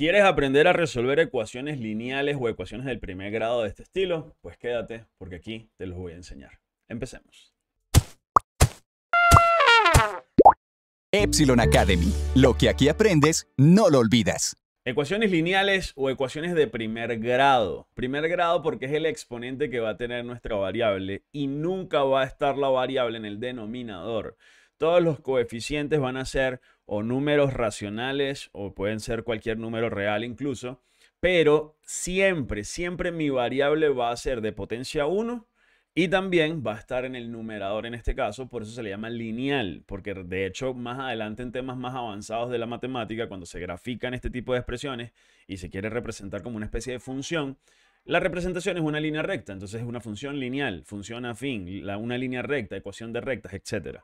¿Quieres aprender a resolver ecuaciones lineales o ecuaciones del primer grado de este estilo? Pues quédate porque aquí te los voy a enseñar. Empecemos. Epsilon Academy. Lo que aquí aprendes, no lo olvidas. Ecuaciones lineales o ecuaciones de primer grado. Primer grado porque es el exponente que va a tener nuestra variable y nunca va a estar la variable en el denominador todos los coeficientes van a ser o números racionales o pueden ser cualquier número real incluso, pero siempre, siempre mi variable va a ser de potencia 1 y también va a estar en el numerador en este caso, por eso se le llama lineal, porque de hecho más adelante en temas más avanzados de la matemática, cuando se grafican este tipo de expresiones y se quiere representar como una especie de función, la representación es una línea recta, entonces es una función lineal, función afín, una línea recta, ecuación de rectas, etc.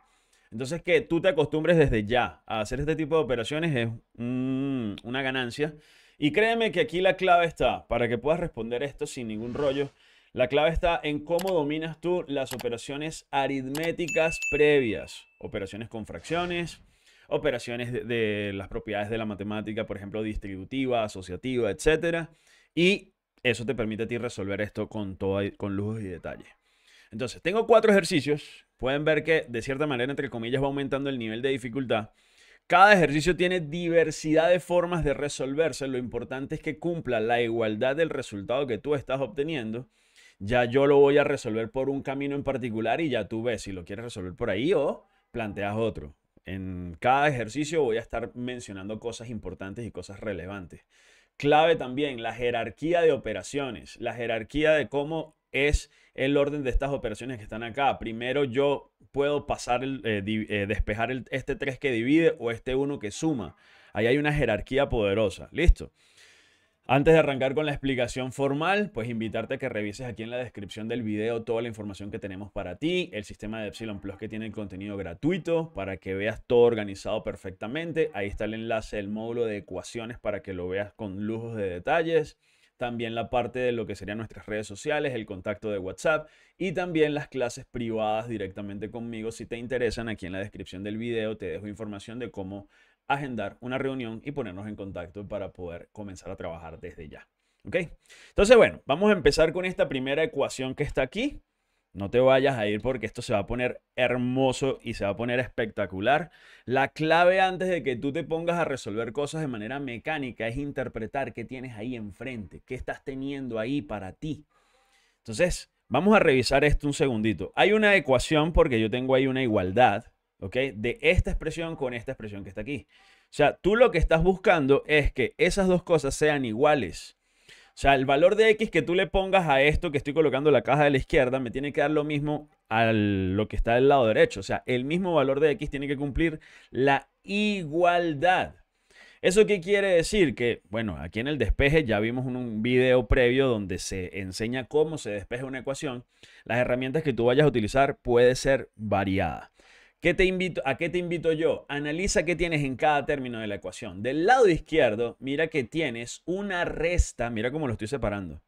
Entonces, que tú te acostumbres desde ya a hacer este tipo de operaciones es una ganancia. Y créeme que aquí la clave está, para que puedas responder esto sin ningún rollo, la clave está en cómo dominas tú las operaciones aritméticas previas, operaciones con fracciones, operaciones de, las propiedades de la matemática, por ejemplo, distributiva, asociativa, etc. Y eso te permite a ti resolver esto con, todo, con lujos y detalle. Entonces, tengo cuatro ejercicios. Pueden ver que de cierta manera, entre comillas, va aumentando el nivel de dificultad. Cada ejercicio tiene diversidad de formas de resolverse. Lo importante es que cumpla la igualdad del resultado que tú estás obteniendo. Ya yo lo voy a resolver por un camino en particular y ya tú ves si lo quieres resolver por ahí o planteas otro. En cada ejercicio voy a estar mencionando cosas importantes y cosas relevantes. Clave también la jerarquía de operaciones, la jerarquía de cómo es el orden de estas operaciones que están acá. Primero yo puedo pasar, el, eh, eh, despejar este 3 que divide o este 1 que suma. Ahí hay una jerarquía poderosa. Listo. Antes de arrancar con la explicación formal, pues invitarte a que revises aquí en la descripción del video toda la información que tenemos para ti, el sistema de Epsilon Plus que tiene el contenido gratuito para que veas todo organizado perfectamente. Ahí está el enlace del módulo de ecuaciones para que lo veas con lujos de detalles también la parte de lo que serían nuestras redes sociales, el contacto de WhatsApp y también las clases privadas directamente conmigo. Si te interesan, aquí en la descripción del video te dejo información de cómo agendar una reunión y ponernos en contacto para poder comenzar a trabajar desde ya. ¿Ok? Entonces, bueno, vamos a empezar con esta primera ecuación que está aquí. No te vayas a ir porque esto se va a poner hermoso y se va a poner espectacular. La clave antes de que tú te pongas a resolver cosas de manera mecánica es interpretar qué tienes ahí enfrente, qué estás teniendo ahí para ti. Entonces, vamos a revisar esto un segundito. Hay una ecuación porque yo tengo ahí una igualdad, ¿ok? De esta expresión con esta expresión que está aquí. O sea, tú lo que estás buscando es que esas dos cosas sean iguales. O sea, el valor de X que tú le pongas a esto que estoy colocando en la caja de la izquierda me tiene que dar lo mismo a lo que está del lado derecho. O sea, el mismo valor de X tiene que cumplir la igualdad. ¿Eso qué quiere decir? Que, bueno, aquí en el despeje ya vimos un, video previo donde se enseña cómo se despeja una ecuación. Las herramientas que tú vayas a utilizar puede ser variadas. ¿Qué te invito, ¿A qué te invito yo? Analiza qué tienes en cada término de la ecuación. Del lado izquierdo, mira que tienes una resta. Mira cómo lo estoy separando.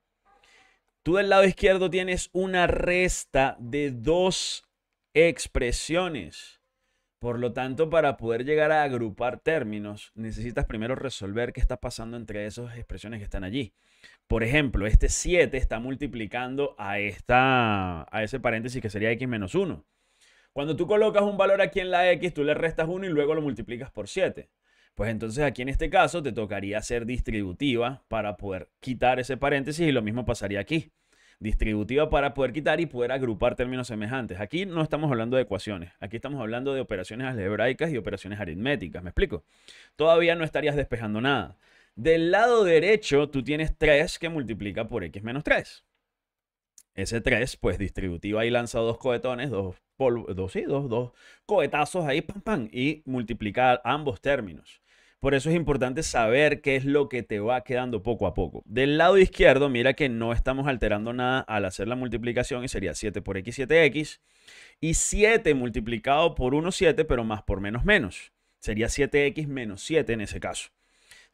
Tú del lado izquierdo tienes una resta de dos expresiones. Por lo tanto, para poder llegar a agrupar términos, necesitas primero resolver qué está pasando entre esas expresiones que están allí. Por ejemplo, este 7 está multiplicando a, esta, a ese paréntesis que sería x menos 1. Cuando tú colocas un valor aquí en la X, tú le restas 1 y luego lo multiplicas por 7. Pues entonces aquí en este caso te tocaría hacer distributiva para poder quitar ese paréntesis y lo mismo pasaría aquí. Distributiva para poder quitar y poder agrupar términos semejantes. Aquí no estamos hablando de ecuaciones, aquí estamos hablando de operaciones algebraicas y operaciones aritméticas, ¿me explico? Todavía no estarías despejando nada. Del lado derecho tú tienes 3 que multiplica por x menos 3. Ese 3 pues distributiva ahí lanza dos cohetones, dos, dos, dos, dos cohetazos ahí, pam, pam, y multiplicar ambos términos. Por eso es importante saber qué es lo que te va quedando poco a poco. Del lado izquierdo, mira que no estamos alterando nada al hacer la multiplicación y sería 7 por x, 7x. Y 7 multiplicado por 1, 7, pero más por menos, menos. Sería 7x menos 7 en ese caso.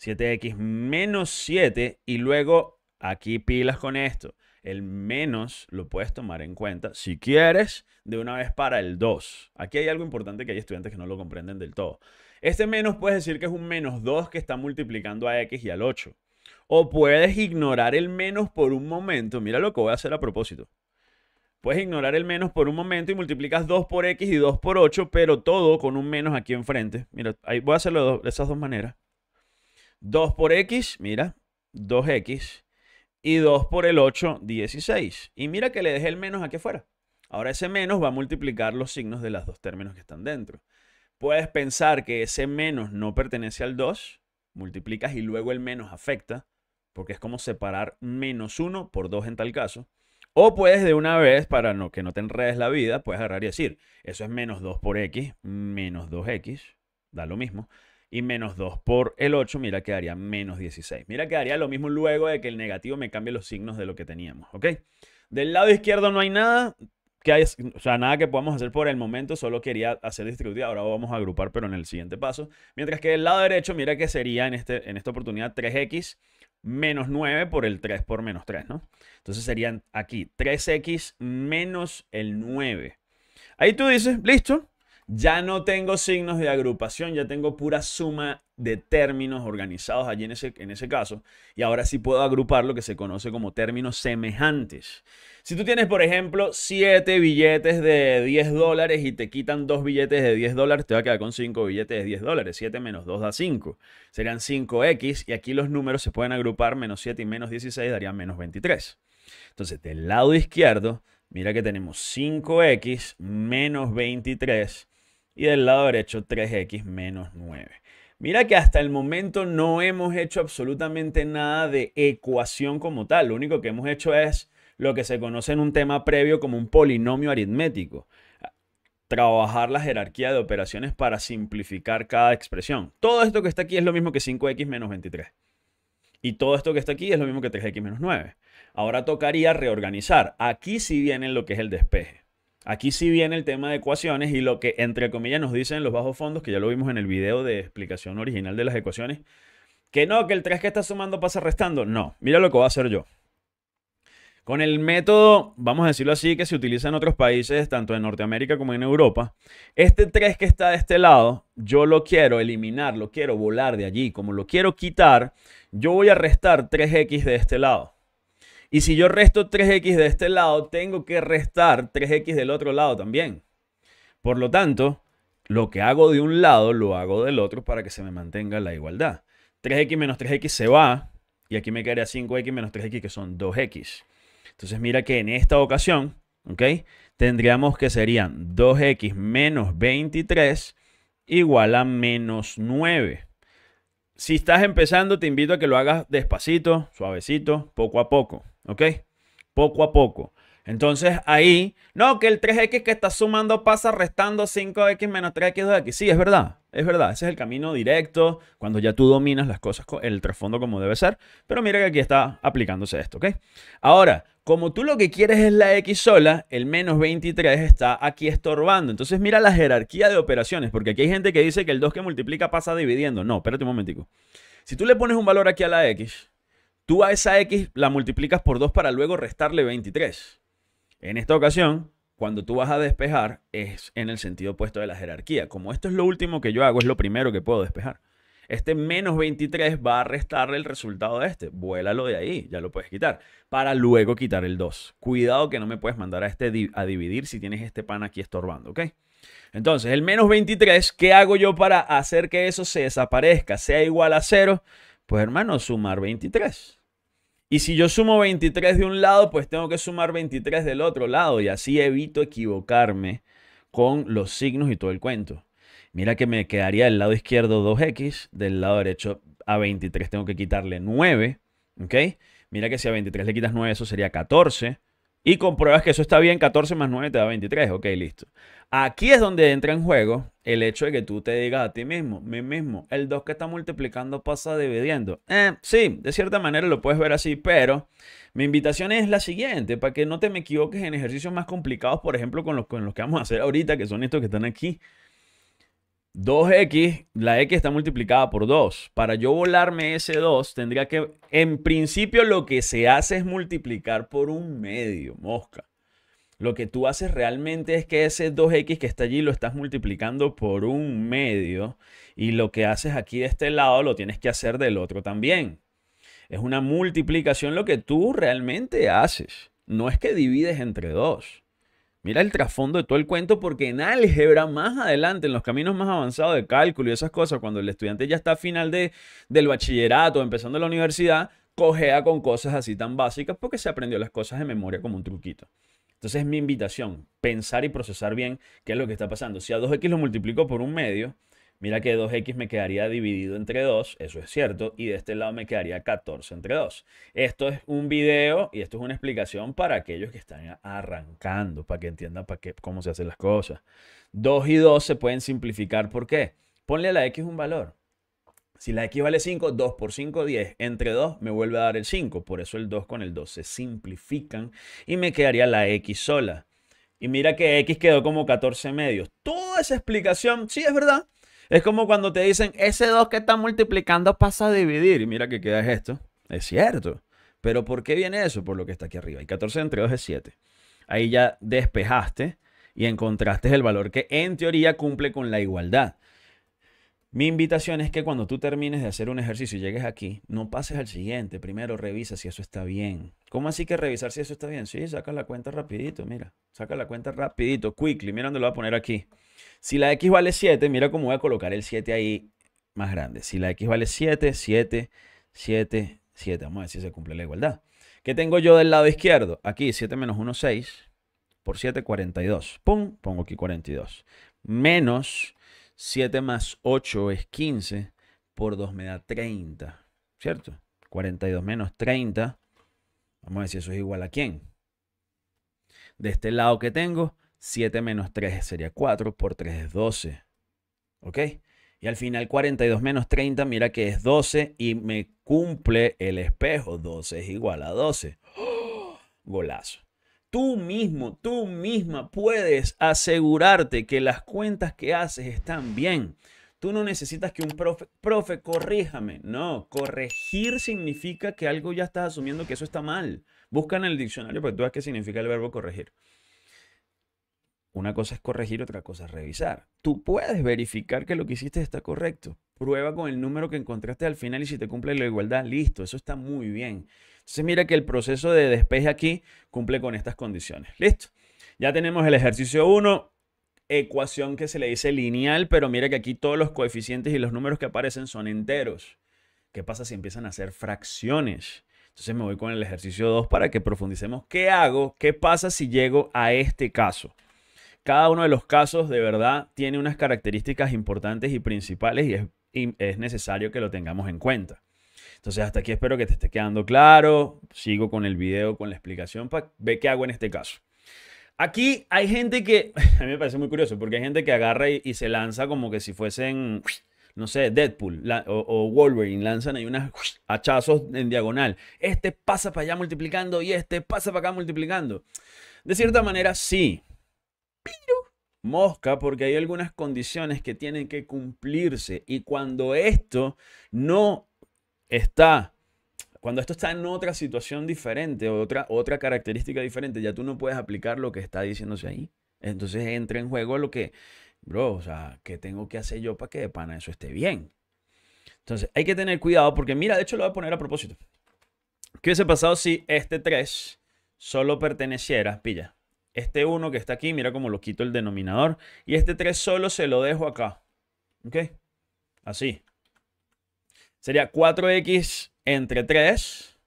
7x menos 7 y luego aquí pilas con esto el menos lo puedes tomar en cuenta, si quieres, de una vez para el 2. Aquí hay algo importante que hay estudiantes que no lo comprenden del todo. Este menos puedes decir que es un menos 2 que está multiplicando a x y al 8. O puedes ignorar el menos por un momento. Mira lo que voy a hacer a propósito. Puedes ignorar el menos por un momento y multiplicas 2 por x y 2 por 8, pero todo con un menos aquí enfrente. Mira, ahí voy a hacerlo de esas dos maneras. 2 por x, mira, 2x y 2 por el 8, 16. Y mira que le dejé el menos aquí afuera. Ahora ese menos va a multiplicar los signos de los dos términos que están dentro. Puedes pensar que ese menos no pertenece al 2, multiplicas y luego el menos afecta, porque es como separar menos 1 por 2 en tal caso. O puedes de una vez, para no, que no te enredes la vida, puedes agarrar y decir, eso es menos 2 por x, menos 2x, da lo mismo y menos 2 por el 8, mira, haría menos 16. Mira, haría lo mismo luego de que el negativo me cambie los signos de lo que teníamos, ¿ok? Del lado izquierdo no hay nada, que hay, o sea, nada que podamos hacer por el momento, solo quería hacer distribución. ahora vamos a agrupar, pero en el siguiente paso. Mientras que del lado derecho, mira que sería en, este, en esta oportunidad 3x menos 9 por el 3 por menos 3, ¿no? Entonces serían aquí 3x menos el 9. Ahí tú dices, listo, ya no tengo signos de agrupación, ya tengo pura suma de términos organizados allí en ese, en ese caso. Y ahora sí puedo agrupar lo que se conoce como términos semejantes. Si tú tienes, por ejemplo, 7 billetes de 10 dólares y te quitan 2 billetes de 10 dólares, te va a quedar con 5 billetes de 10 dólares. 7 menos 2 da 5. Serían 5x y aquí los números se pueden agrupar. Menos 7 y menos 16 darían menos 23. Entonces, del lado izquierdo, mira que tenemos 5x menos 23 y del lado derecho 3x menos 9. Mira que hasta el momento no hemos hecho absolutamente nada de ecuación como tal. Lo único que hemos hecho es lo que se conoce en un tema previo como un polinomio aritmético. Trabajar la jerarquía de operaciones para simplificar cada expresión. Todo esto que está aquí es lo mismo que 5x menos 23. Y todo esto que está aquí es lo mismo que 3x menos 9. Ahora tocaría reorganizar. Aquí sí viene lo que es el despeje. Aquí sí viene el tema de ecuaciones y lo que entre comillas nos dicen los bajos fondos, que ya lo vimos en el video de explicación original de las ecuaciones, que no, que el 3 que está sumando pasa restando. No, mira lo que voy a hacer yo. Con el método, vamos a decirlo así, que se utiliza en otros países, tanto en Norteamérica como en Europa, este 3 que está de este lado, yo lo quiero eliminar, lo quiero volar de allí. Como lo quiero quitar, yo voy a restar 3x de este lado. Y si yo resto 3x de este lado, tengo que restar 3x del otro lado también. Por lo tanto, lo que hago de un lado, lo hago del otro para que se me mantenga la igualdad. 3x menos 3x se va, y aquí me quedaría 5x menos 3x, que son 2x. Entonces mira que en esta ocasión, ¿ok? Tendríamos que serían 2x menos 23 igual a menos 9. Si estás empezando, te invito a que lo hagas despacito, suavecito, poco a poco, ¿ok? Poco a poco. Entonces ahí, no, que el 3x que estás sumando pasa restando 5x menos 3x, 2x. Sí, es verdad. Es verdad, ese es el camino directo, cuando ya tú dominas las cosas, el trasfondo como debe ser. Pero mira que aquí está aplicándose esto, ¿ok? Ahora, como tú lo que quieres es la X sola, el menos 23 está aquí estorbando. Entonces mira la jerarquía de operaciones, porque aquí hay gente que dice que el 2 que multiplica pasa dividiendo. No, espérate un momentico. Si tú le pones un valor aquí a la X, tú a esa X la multiplicas por 2 para luego restarle 23. En esta ocasión, cuando tú vas a despejar es en el sentido opuesto de la jerarquía. Como esto es lo último que yo hago, es lo primero que puedo despejar. Este menos 23 va a restarle el resultado de este. Vuélalo de ahí, ya lo puedes quitar. Para luego quitar el 2. Cuidado que no me puedes mandar a, este a dividir si tienes este pan aquí estorbando, ¿ok? Entonces, el menos 23, ¿qué hago yo para hacer que eso se desaparezca? Sea igual a 0. Pues hermano, sumar 23. Y si yo sumo 23 de un lado, pues tengo que sumar 23 del otro lado y así evito equivocarme con los signos y todo el cuento. Mira que me quedaría del lado izquierdo 2x, del lado derecho a 23 tengo que quitarle 9, ¿ok? Mira que si a 23 le quitas 9, eso sería 14 y compruebas que eso está bien, 14 más 9 te da 23, ok, listo. Aquí es donde entra en juego el hecho de que tú te digas a ti mismo, mí mismo, el 2 que está multiplicando pasa dividiendo. Eh, sí, de cierta manera lo puedes ver así, pero mi invitación es la siguiente, para que no te me equivoques en ejercicios más complicados, por ejemplo, con los, con los que vamos a hacer ahorita, que son estos que están aquí. 2x, la x está multiplicada por 2. Para yo volarme ese 2, tendría que, en principio lo que se hace es multiplicar por un medio, mosca. Lo que tú haces realmente es que ese 2x que está allí lo estás multiplicando por un medio y lo que haces aquí de este lado lo tienes que hacer del otro también. Es una multiplicación lo que tú realmente haces. No es que divides entre dos. Mira el trasfondo de todo el cuento porque en álgebra más adelante, en los caminos más avanzados de cálculo y esas cosas, cuando el estudiante ya está a final del bachillerato, empezando la universidad, cojea con cosas así tan básicas porque se aprendió las cosas de memoria como un truquito. Entonces mi invitación, pensar y procesar bien qué es lo que está pasando. Si a 2x lo multiplico por un medio, Mira que 2x me quedaría dividido entre 2, eso es cierto, y de este lado me quedaría 14 entre 2. Esto es un video y esto es una explicación para aquellos que están arrancando, para que entiendan para qué, cómo se hacen las cosas. 2 y 2 se pueden simplificar, ¿por qué? Ponle a la x un valor. Si la x vale 5, 2 por 5, 10. Entre 2 me vuelve a dar el 5. Por eso el 2 con el 2 se simplifican y me quedaría la x sola. Y mira que x quedó como 14 medios. Toda esa explicación, sí es verdad, es como cuando te dicen, ese 2 que está multiplicando pasa a dividir. Y mira que queda esto. Es cierto. Pero ¿por qué viene eso? Por lo que está aquí arriba. Y 14 entre 2 es 7. Ahí ya despejaste y encontraste el valor que en teoría cumple con la igualdad. Mi invitación es que cuando tú termines de hacer un ejercicio y llegues aquí, no pases al siguiente. Primero revisa si eso está bien. ¿Cómo así que revisar si eso está bien? Sí, saca la cuenta rapidito, mira. Saca la cuenta rapidito, quickly. Mira dónde lo voy a poner aquí. Si la X vale 7, mira cómo voy a colocar el 7 ahí más grande. Si la X vale 7, 7, 7, 7. Vamos a ver si se cumple la igualdad. ¿Qué tengo yo del lado izquierdo? Aquí 7 menos 1, 6. Por 7, 42. Pum, pongo aquí 42. Menos 7 más 8 es 15. Por 2 me da 30. ¿Cierto? 42 menos 30. Vamos a ver si eso es igual a quién. De este lado que tengo, 7 menos 3 sería 4, por 3 es 12. ¿Ok? Y al final 42 menos 30, mira que es 12 y me cumple el espejo. 12 es igual a 12. Golazo. Tú mismo, tú misma puedes asegurarte que las cuentas que haces están bien. Tú no necesitas que un profe, profe, corríjame. No, corregir significa que algo ya estás asumiendo que eso está mal. Busca en el diccionario porque tú sabes qué significa el verbo corregir. Una cosa es corregir, otra cosa es revisar. Tú puedes verificar que lo que hiciste está correcto. Prueba con el número que encontraste al final y si te cumple la igualdad, listo, eso está muy bien. Entonces mira que el proceso de despeje aquí cumple con estas condiciones. Listo. Ya tenemos el ejercicio 1, ecuación que se le dice lineal, pero mira que aquí todos los coeficientes y los números que aparecen son enteros. ¿Qué pasa si empiezan a ser fracciones? Entonces me voy con el ejercicio 2 para que profundicemos qué hago, qué pasa si llego a este caso. Cada uno de los casos de verdad tiene unas características importantes y principales y es, necesario que lo tengamos en cuenta. Entonces hasta aquí espero que te esté quedando claro. Sigo con el video, con la explicación para ver qué hago en este caso. Aquí hay gente que, a mí me parece muy curioso, porque hay gente que agarra y, se lanza como que si fuesen, no sé, Deadpool o, Wolverine, lanzan ahí unos hachazos en diagonal. Este pasa para allá multiplicando y este pasa para acá multiplicando. De cierta manera, sí, mosca porque hay algunas condiciones que tienen que cumplirse y cuando esto no está cuando esto está en otra situación diferente, otra, otra característica diferente, ya tú no puedes aplicar lo que está diciéndose ahí. Entonces entra en juego lo que, bro, o sea, ¿qué tengo que hacer yo para que de pana eso esté bien? Entonces hay que tener cuidado porque, mira, de hecho lo voy a poner a propósito. ¿Qué hubiese pasado si este 3 solo perteneciera, pilla, este 1 que está aquí, mira cómo lo quito el denominador. Y este 3 solo se lo dejo acá. ¿Ok? Así. Sería 4x entre 3.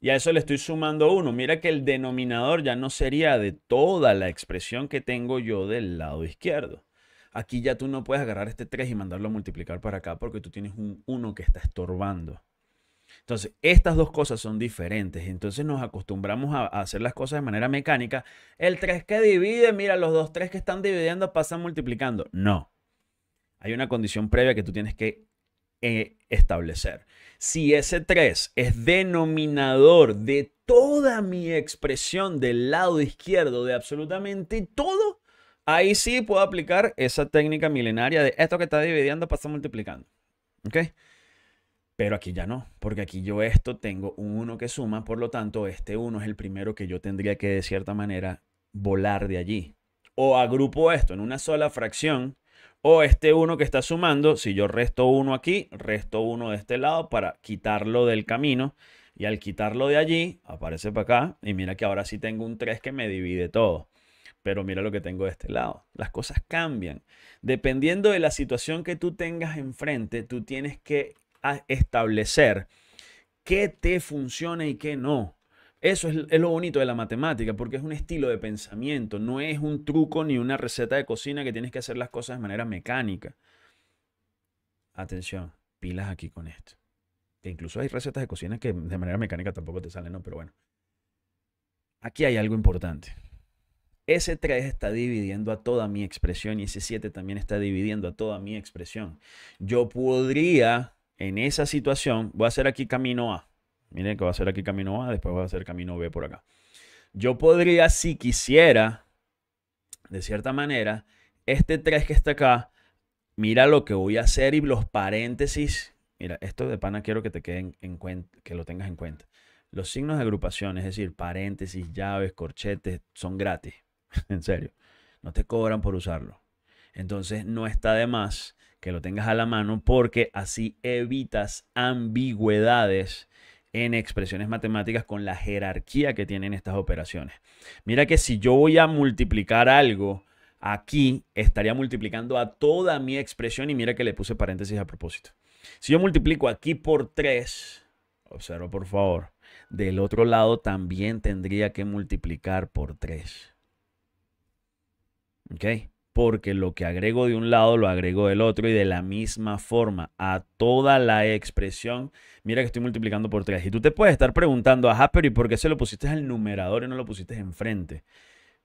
Y a eso le estoy sumando 1. Mira que el denominador ya no sería de toda la expresión que tengo yo del lado izquierdo. Aquí ya tú no puedes agarrar este 3 y mandarlo a multiplicar para acá porque tú tienes un 1 que está estorbando. Entonces, estas dos cosas son diferentes. Entonces nos acostumbramos a, hacer las cosas de manera mecánica. El 3 que divide, mira, los dos 3 que están dividiendo pasan multiplicando. No. Hay una condición previa que tú tienes que eh, establecer. Si ese 3 es denominador de toda mi expresión del lado izquierdo de absolutamente todo, ahí sí puedo aplicar esa técnica milenaria de esto que está dividiendo pasa multiplicando. ¿Ok? Pero aquí ya no, porque aquí yo esto tengo un 1 que suma, por lo tanto este 1 es el primero que yo tendría que de cierta manera volar de allí. O agrupo esto en una sola fracción, o este 1 que está sumando, si yo resto 1 aquí, resto 1 de este lado para quitarlo del camino, y al quitarlo de allí, aparece para acá, y mira que ahora sí tengo un 3 que me divide todo. Pero mira lo que tengo de este lado. Las cosas cambian. Dependiendo de la situación que tú tengas enfrente, tú tienes que a establecer qué te funciona y qué no. Eso es, lo bonito de la matemática, porque es un estilo de pensamiento, no es un truco ni una receta de cocina que tienes que hacer las cosas de manera mecánica. Atención, pilas aquí con esto. Que incluso hay recetas de cocina que de manera mecánica tampoco te salen, ¿no? Pero bueno. Aquí hay algo importante. Ese 3 está dividiendo a toda mi expresión y ese 7 también está dividiendo a toda mi expresión. Yo podría en esa situación, voy a hacer aquí camino A. Miren que voy a hacer aquí camino A, después voy a hacer camino B por acá. Yo podría, si quisiera, de cierta manera, este 3 que está acá, mira lo que voy a hacer y los paréntesis. Mira, esto de pana quiero que te queden en cuenta, que lo tengas en cuenta. Los signos de agrupación, es decir, paréntesis, llaves, corchetes, son gratis. en serio. No te cobran por usarlo. Entonces, no está de más que lo tengas a la mano porque así evitas ambigüedades en expresiones matemáticas con la jerarquía que tienen estas operaciones. Mira que si yo voy a multiplicar algo aquí, estaría multiplicando a toda mi expresión y mira que le puse paréntesis a propósito. Si yo multiplico aquí por 3, observo por favor, del otro lado también tendría que multiplicar por 3. ¿Ok? porque lo que agrego de un lado lo agrego del otro y de la misma forma a toda la expresión. Mira que estoy multiplicando por tres. Y tú te puedes estar preguntando, ajá, pero ¿y por qué se lo pusiste al numerador y no lo pusiste enfrente?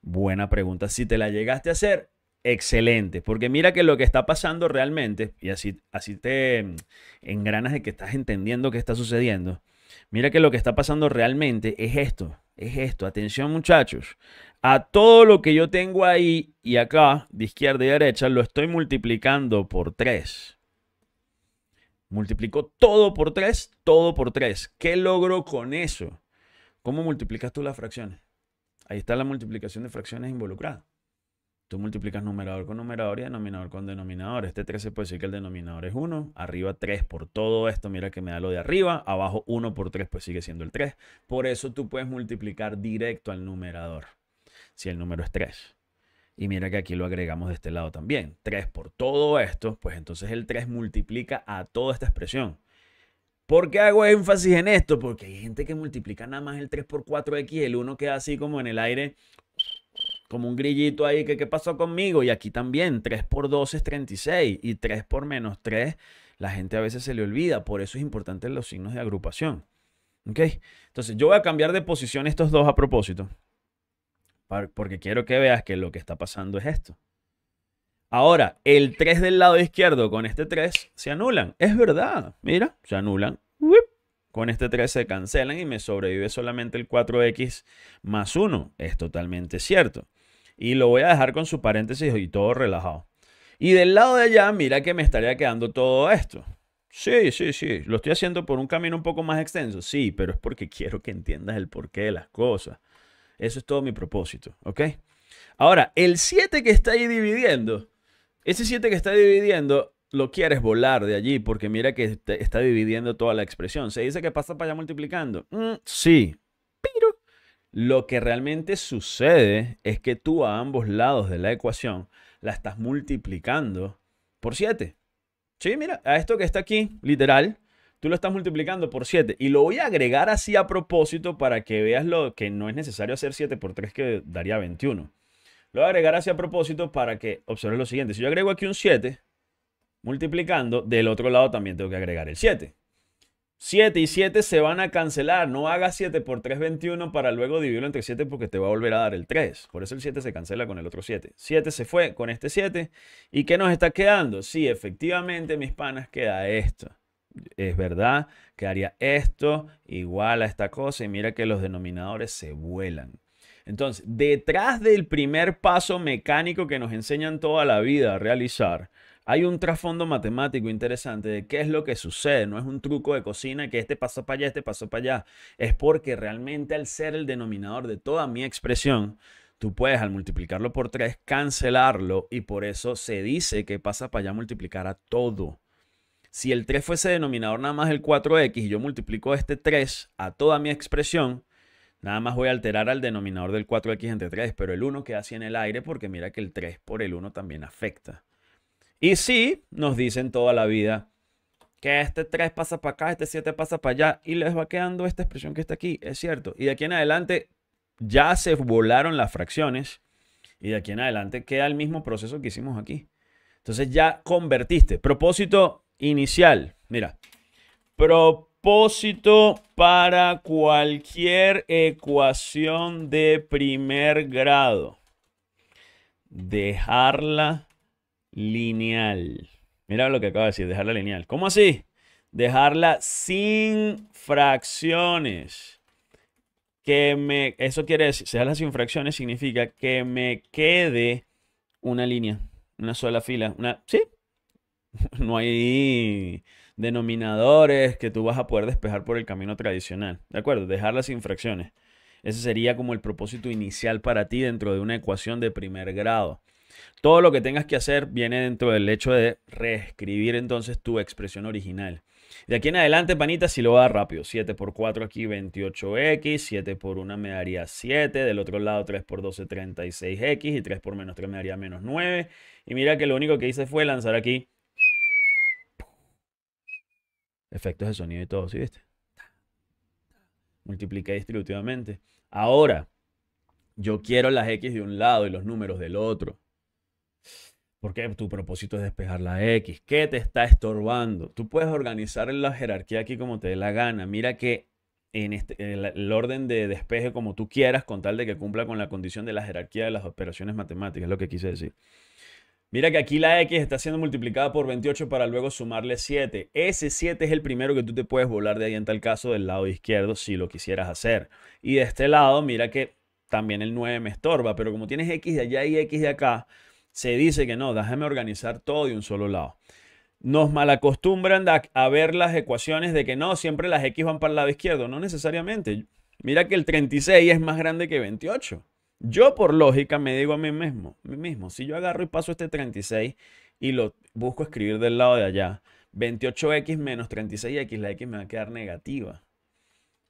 Buena pregunta. Si te la llegaste a hacer, excelente. Porque mira que lo que está pasando realmente, y así, así te mm, engranas de que estás entendiendo qué está sucediendo, Mira que lo que está pasando realmente es esto, es esto. Atención muchachos, a todo lo que yo tengo ahí y acá, de izquierda y derecha, lo estoy multiplicando por 3. Multiplico todo por 3, todo por 3. ¿Qué logro con eso? ¿Cómo multiplicas tú las fracciones? Ahí está la multiplicación de fracciones involucrada. Tú multiplicas numerador con numerador y denominador con denominador. Este 3 se puede decir que el denominador es 1. Arriba 3 por todo esto. Mira que me da lo de arriba. Abajo 1 por 3 pues sigue siendo el 3. Por eso tú puedes multiplicar directo al numerador. Si el número es 3. Y mira que aquí lo agregamos de este lado también. 3 por todo esto. Pues entonces el 3 multiplica a toda esta expresión. ¿Por qué hago énfasis en esto? Porque hay gente que multiplica nada más el 3 por 4x. El 1 queda así como en el aire como un grillito ahí que qué pasó conmigo. Y aquí también, 3 por 2 es 36 y 3 por menos 3, la gente a veces se le olvida. Por eso es importante los signos de agrupación. Entonces yo voy a cambiar de posición estos dos a propósito. Porque quiero que veas que lo que está pasando es esto. Ahora, el 3 del lado izquierdo con este 3 se anulan. Es verdad. Mira, se anulan. Con este 3 se cancelan y me sobrevive solamente el 4x más 1. Es totalmente cierto. Y lo voy a dejar con su paréntesis y todo relajado. Y del lado de allá, mira que me estaría quedando todo esto. Sí, sí, sí. Lo estoy haciendo por un camino un poco más extenso. Sí, pero es porque quiero que entiendas el porqué de las cosas. Eso es todo mi propósito, ¿ok? Ahora, el 7 que está ahí dividiendo, ese 7 que está dividiendo, lo quieres volar de allí porque mira que está dividiendo toda la expresión. Se dice que pasa para allá multiplicando. Mm, sí, lo que realmente sucede es que tú a ambos lados de la ecuación la estás multiplicando por 7. Sí, mira, a esto que está aquí, literal, tú lo estás multiplicando por 7. Y lo voy a agregar así a propósito para que veas lo que no es necesario hacer 7 por 3 que daría 21. Lo voy a agregar así a propósito para que observes lo siguiente. Si yo agrego aquí un 7, multiplicando, del otro lado también tengo que agregar el 7. 7 y 7 se van a cancelar. No hagas 7 por 3, 21 para luego dividirlo entre 7 porque te va a volver a dar el 3. Por eso el 7 se cancela con el otro 7. 7 se fue con este 7. ¿Y qué nos está quedando? Sí, efectivamente, mis panas, queda esto. Es verdad, quedaría esto igual a esta cosa. Y mira que los denominadores se vuelan. Entonces, detrás del primer paso mecánico que nos enseñan toda la vida a realizar, hay un trasfondo matemático interesante de qué es lo que sucede. No es un truco de cocina que este pasó para allá, este pasó para allá. Es porque realmente al ser el denominador de toda mi expresión, tú puedes al multiplicarlo por 3 cancelarlo y por eso se dice que pasa para allá multiplicar a todo. Si el 3 fuese denominador nada más el 4x y yo multiplico este 3 a toda mi expresión, nada más voy a alterar al denominador del 4x entre 3, pero el 1 queda así en el aire porque mira que el 3 por el 1 también afecta. Y sí, nos dicen toda la vida que este 3 pasa para acá, este 7 pasa para allá, y les va quedando esta expresión que está aquí, es cierto. Y de aquí en adelante ya se volaron las fracciones, y de aquí en adelante queda el mismo proceso que hicimos aquí. Entonces ya convertiste. Propósito inicial, mira, propósito para cualquier ecuación de primer grado. Dejarla lineal. Mira lo que acaba de decir, dejarla lineal. ¿Cómo así? Dejarla sin fracciones. Que me, eso quiere decir, dejarla sin fracciones significa que me quede una línea, una sola fila. Una, sí, no hay denominadores que tú vas a poder despejar por el camino tradicional. ¿De acuerdo? Dejarla sin fracciones. Ese sería como el propósito inicial para ti dentro de una ecuación de primer grado. Todo lo que tengas que hacer viene dentro del hecho de reescribir entonces tu expresión original. De aquí en adelante, panita, si lo va rápido. 7 por 4 aquí, 28x. 7 por 1 me daría 7. Del otro lado, 3 por 12, 36x. Y 3 por menos 3 me daría menos 9. Y mira que lo único que hice fue lanzar aquí efectos de sonido y todo, ¿sí viste? Multipliqué distributivamente. Ahora, yo quiero las x de un lado y los números del otro. Porque tu propósito es despejar la X. ¿Qué te está estorbando? Tú puedes organizar la jerarquía aquí como te dé la gana. Mira que en el, este, el, orden de despeje como tú quieras, con tal de que cumpla con la condición de la jerarquía de las operaciones matemáticas, es lo que quise decir. Mira que aquí la X está siendo multiplicada por 28 para luego sumarle 7. Ese 7 es el primero que tú te puedes volar de ahí en tal caso del lado izquierdo si lo quisieras hacer. Y de este lado, mira que también el 9 me estorba, pero como tienes X de allá y X de acá, se dice que no, déjame organizar todo de un solo lado. Nos malacostumbran a, ver las ecuaciones de que no, siempre las X van para el lado izquierdo. No necesariamente. Mira que el 36 es más grande que 28. Yo por lógica me digo a mí mismo, mí mismo, si yo agarro y paso este 36 y lo busco escribir del lado de allá, 28x menos 36x, la x me va a quedar negativa.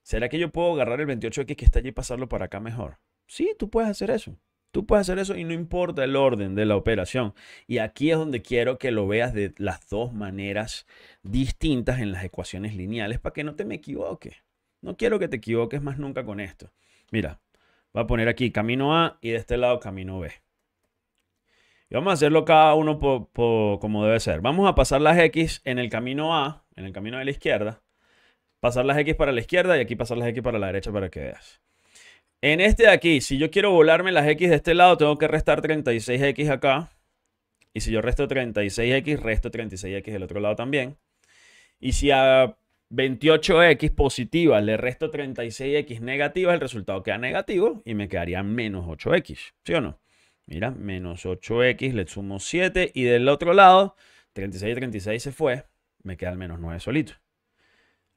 ¿Será que yo puedo agarrar el 28x que está allí y pasarlo para acá mejor? Sí, tú puedes hacer eso. Tú puedes hacer eso y no importa el orden de la operación. Y aquí es donde quiero que lo veas de las dos maneras distintas en las ecuaciones lineales para que no te me equivoques. No quiero que te equivoques más nunca con esto. Mira, voy a poner aquí camino A y de este lado camino B. Y vamos a hacerlo cada uno como debe ser. Vamos a pasar las X en el camino A, en el camino de la izquierda. Pasar las X para la izquierda y aquí pasar las X para la derecha para que veas. En este de aquí, si yo quiero volarme las X de este lado, tengo que restar 36X acá. Y si yo resto 36X, resto 36X del otro lado también. Y si a 28X positiva le resto 36X negativa, el resultado queda negativo y me quedaría menos 8X. ¿Sí o no? Mira, menos 8X, le sumo 7 y del otro lado, 36 y 36 se fue, me queda al menos 9 solito.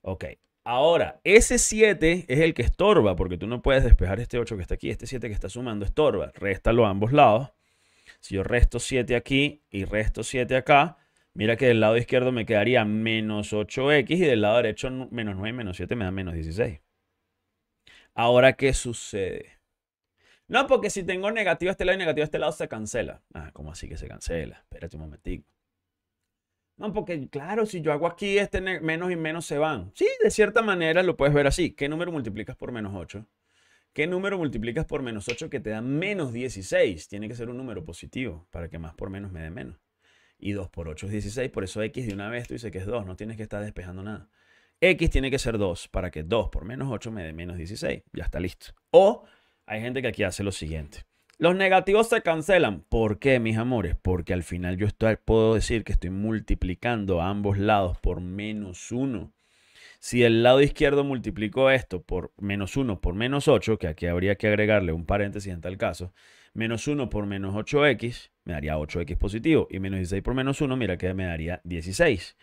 Ok, Ahora, ese 7 es el que estorba, porque tú no puedes despejar este 8 que está aquí, este 7 que está sumando estorba. Réstalo a ambos lados. Si yo resto 7 aquí y resto 7 acá, mira que del lado izquierdo me quedaría menos 8x y del lado derecho menos 9 menos 7 me da menos 16. Ahora, ¿qué sucede? No, porque si tengo negativo a este lado y negativo a este lado se cancela. Ah, ¿cómo así que se cancela? Espérate un momentito. No, porque claro, si yo hago aquí este menos y menos se van. Sí, de cierta manera lo puedes ver así. ¿Qué número multiplicas por menos 8? ¿Qué número multiplicas por menos 8 que te da menos 16? Tiene que ser un número positivo para que más por menos me dé menos. Y 2 por 8 es 16, por eso x de una vez tú dices que es 2, no tienes que estar despejando nada. x tiene que ser 2 para que 2 por menos 8 me dé menos 16. Ya está listo. O hay gente que aquí hace lo siguiente. Los negativos se cancelan. ¿Por qué, mis amores? Porque al final yo estoy, puedo decir que estoy multiplicando a ambos lados por menos 1. Si el lado izquierdo multiplicó esto por menos 1 por menos 8, que aquí habría que agregarle un paréntesis en tal caso, menos 1 por menos 8x me daría 8x positivo. Y menos 16 por menos 1, mira que me daría 16.